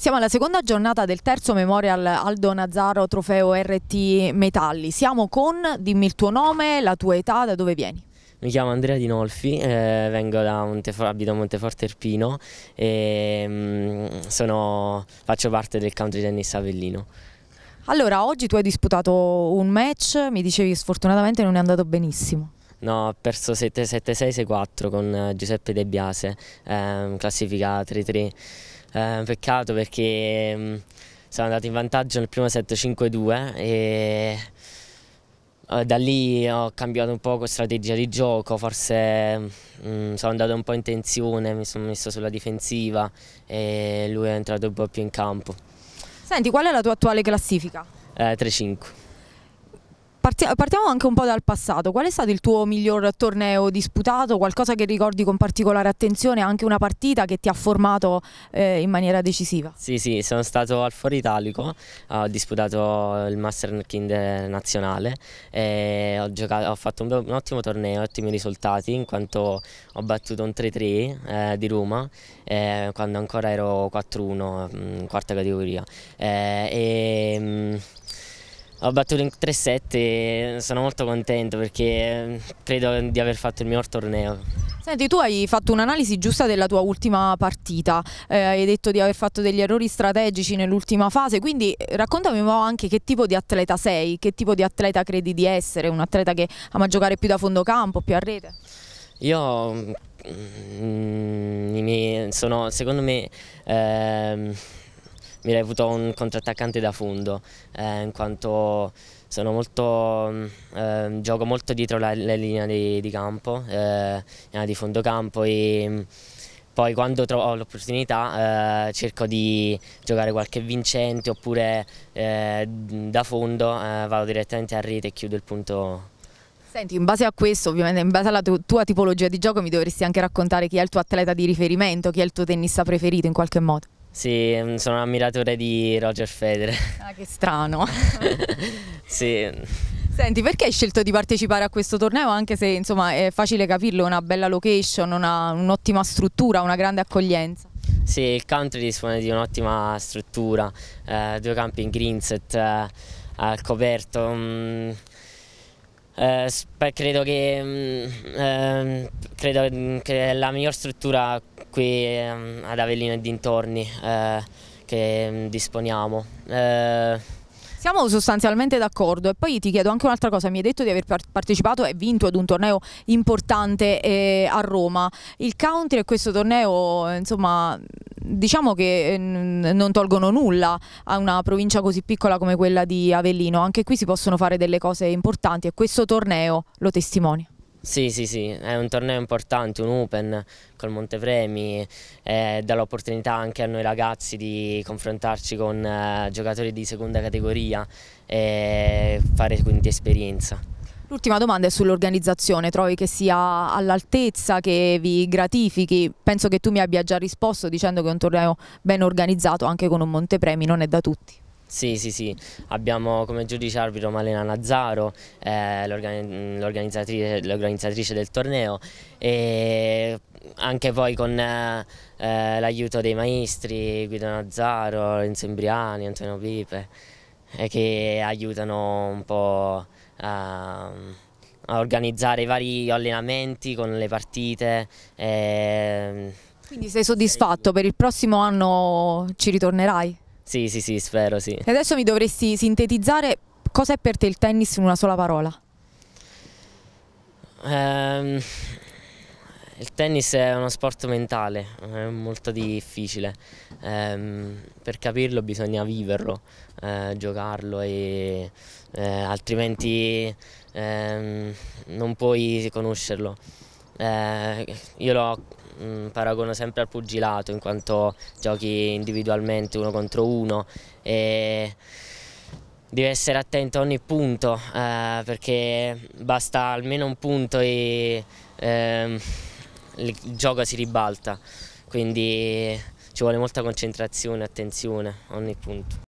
Siamo alla seconda giornata del terzo Memorial Aldo Nazzaro Trofeo RT Metalli. Siamo con, dimmi il tuo nome, la tua età, da dove vieni? Mi chiamo Andrea Dinolfi, eh, vengo da Montef abito a Monteforte Erpino e mh, mm, sono, faccio parte del country tennis Avellino. Allora, oggi tu hai disputato un match, mi dicevi sfortunatamente non è andato benissimo. No, ho perso 7-6-6-4 con eh, Giuseppe De Biase, eh, classifica 3-3 è eh, un peccato perché mm, sono andato in vantaggio nel primo set 5-2 e eh, da lì ho cambiato un po' strategia di gioco, forse mh, mm, mm, sono andato un po' in tensione, mi sono messo sulla difensiva e lui è entrato un po' più in campo. Senti, qual è la tua attuale classifica? Eh, 3-5 partiamo anche un po' dal passato. Qual è stato il tuo miglior torneo disputato? Qualcosa che ricordi con particolare attenzione? Anche una partita che ti ha formato eh, in maniera decisiva? Sì, sì, sono stato al Foro Italico, ho disputato il Master Ranking nazionale e ho, giocato, ho fatto un, un, ottimo torneo, ottimi risultati in quanto ho battuto un 3-3 eh, di Roma eh, quando ancora ero 4-1, mm, quarta categoria. Eh, e, mh, mm, ho battuto in 3-7 e sono molto contento perché credo di aver fatto il miglior torneo. Senti, tu hai fatto un'analisi giusta della tua ultima partita, eh, hai detto di aver fatto degli errori strategici nell'ultima fase, quindi eh, raccontami un po' anche che tipo di atleta sei, che tipo di atleta credi di essere, un atleta che ama giocare più da fondo campo, più a rete? Io mm, mm sono, secondo me... Eh, mi reputo un contrattaccante da fondo, eh, in quanto molto, eh, gioco molto dietro la, la linea di, di campo, eh, di fondo campo e mm, poi quando trovo l'opportunità eh, cerco di giocare qualche vincente oppure eh, da fondo eh, vado direttamente a rete e chiudo il punto. Senti, in base a questo, ovviamente in base alla tua tipologia di gioco mi dovresti anche raccontare chi è il tuo atleta di riferimento, chi è il tuo tennista preferito in qualche modo. Sì, mm, sono un ammiratore di Roger Federer. Ah, che strano. sì. Senti, perché hai scelto di partecipare a questo torneo? Anche se insomma è facile capirlo, una bella location, un'ottima struttura, una grande accoglienza. Sì, il country dispone di un'ottima struttura, eh, due campi in greenset eh, al coperto. Mh, mm, eh, credo, che, mh, mm, ehm, credo che la miglior struttura qui ehm, ad Avellino e dintorni eh, che mm, disponiamo. Eh, siamo sostanzialmente d'accordo e poi ti chiedo anche un'altra cosa, mi hai detto di aver partecipato e vinto ad un torneo importante eh, a Roma, il country e questo torneo insomma diciamo che mm, non tolgono nulla a una provincia così piccola come quella di Avellino, anche qui si possono fare delle cose importanti e questo torneo lo testimonia. Sì, sì, sì, è un torneo importante, un Open col Montepremi, eh, dà l'opportunità anche a noi ragazzi di confrontarci con eh, giocatori di seconda categoria e fare quindi esperienza. L'ultima domanda è sull'organizzazione, trovi che sia all'altezza, che vi gratifichi? Penso che tu mi abbia già risposto dicendo che è un torneo ben organizzato anche con un Montepremi non è da tutti. Sì, sì, sì, abbiamo come giudice arbitro Malena Nazzaro, eh, l'organizzatrice del torneo e anche poi con eh, eh, l'aiuto dei maestri Guido Nazzaro, Lorenzo Imbriani, Antonio Pipe eh, che aiutano un po' a, a, organizzare i vari allenamenti con le partite. Eh, Quindi sei soddisfatto, per il prossimo anno ci ritornerai? Sì, sì, sì, spero, sì. E adesso mi dovresti sintetizzare cosa è per te il tennis in una sola parola? Eh, il tennis è uno sport mentale, è molto difficile. Eh, per capirlo bisogna viverlo, eh, giocarlo e, eh, altrimenti ehm, non puoi conoscerlo. Eh, io l'ho mh, mm, paragono sempre al pugilato in quanto giochi individualmente uno contro uno e devi essere attento a ogni punto eh, perché basta almeno un punto e eh, il gioco si ribalta quindi ci vuole molta concentrazione, attenzione a ogni punto.